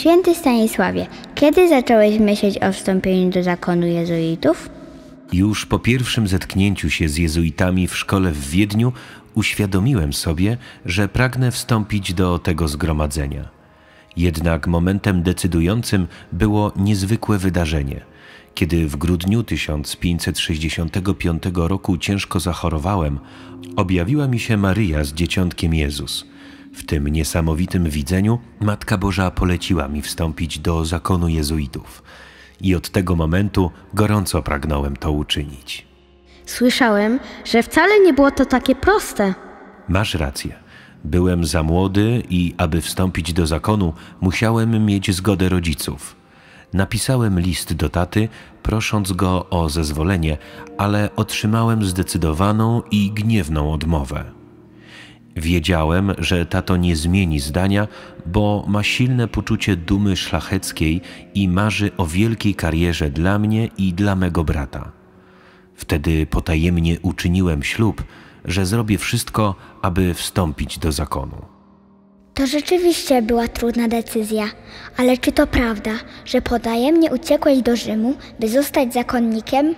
Święty Stanisławie, kiedy zacząłeś myśleć o wstąpieniu do zakonu jezuitów? Już po pierwszym zetknięciu się z jezuitami w szkole w Wiedniu uświadomiłem sobie, że pragnę wstąpić do tego zgromadzenia. Jednak momentem decydującym było niezwykłe wydarzenie. Kiedy w grudniu 1565 roku ciężko zachorowałem, objawiła mi się Maryja z dzieciątkiem Jezus – w tym niesamowitym widzeniu Matka Boża poleciła mi wstąpić do zakonu jezuitów i od tego momentu gorąco pragnąłem to uczynić. Słyszałem, że wcale nie było to takie proste. Masz rację. Byłem za młody i aby wstąpić do zakonu, musiałem mieć zgodę rodziców. Napisałem list do taty, prosząc go o zezwolenie, ale otrzymałem zdecydowaną i gniewną odmowę. Wiedziałem, że tato nie zmieni zdania, bo ma silne poczucie dumy szlacheckiej i marzy o wielkiej karierze dla mnie i dla mego brata. Wtedy potajemnie uczyniłem ślub, że zrobię wszystko, aby wstąpić do zakonu. To rzeczywiście była trudna decyzja, ale czy to prawda, że potajemnie uciekłeś do Rzymu, by zostać zakonnikiem?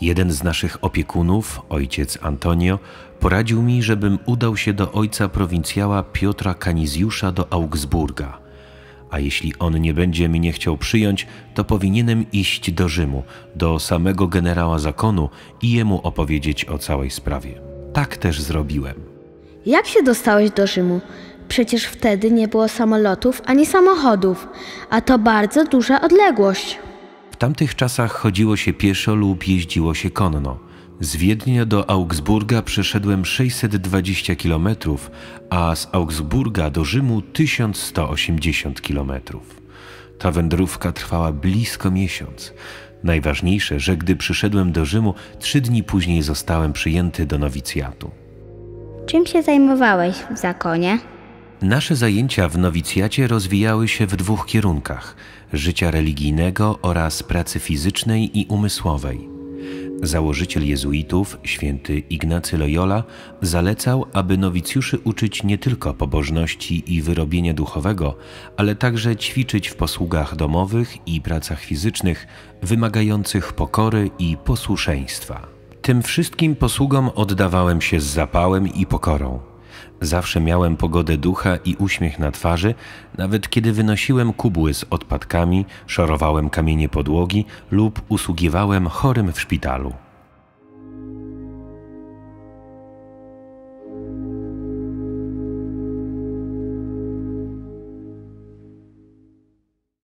Jeden z naszych opiekunów, ojciec Antonio, poradził mi, żebym udał się do ojca prowincjała Piotra Kanizjusza do Augsburga. A jeśli on nie będzie mnie chciał przyjąć, to powinienem iść do Rzymu, do samego generała zakonu i jemu opowiedzieć o całej sprawie. Tak też zrobiłem. Jak się dostałeś do Rzymu? Przecież wtedy nie było samolotów ani samochodów, a to bardzo duża odległość tamtych czasach chodziło się pieszo lub jeździło się konno. Z Wiednia do Augsburga przeszedłem 620 km, a z Augsburga do Rzymu 1180 km. Ta wędrówka trwała blisko miesiąc. Najważniejsze, że gdy przyszedłem do Rzymu, trzy dni później zostałem przyjęty do nowicjatu. Czym się zajmowałeś w zakonie? Nasze zajęcia w nowicjacie rozwijały się w dwóch kierunkach życia religijnego oraz pracy fizycznej i umysłowej. Założyciel jezuitów, święty Ignacy Loyola, zalecał, aby nowicjuszy uczyć nie tylko pobożności i wyrobienia duchowego, ale także ćwiczyć w posługach domowych i pracach fizycznych wymagających pokory i posłuszeństwa. Tym wszystkim posługom oddawałem się z zapałem i pokorą. Zawsze miałem pogodę ducha i uśmiech na twarzy, nawet kiedy wynosiłem kubły z odpadkami, szorowałem kamienie podłogi lub usługiwałem chorym w szpitalu.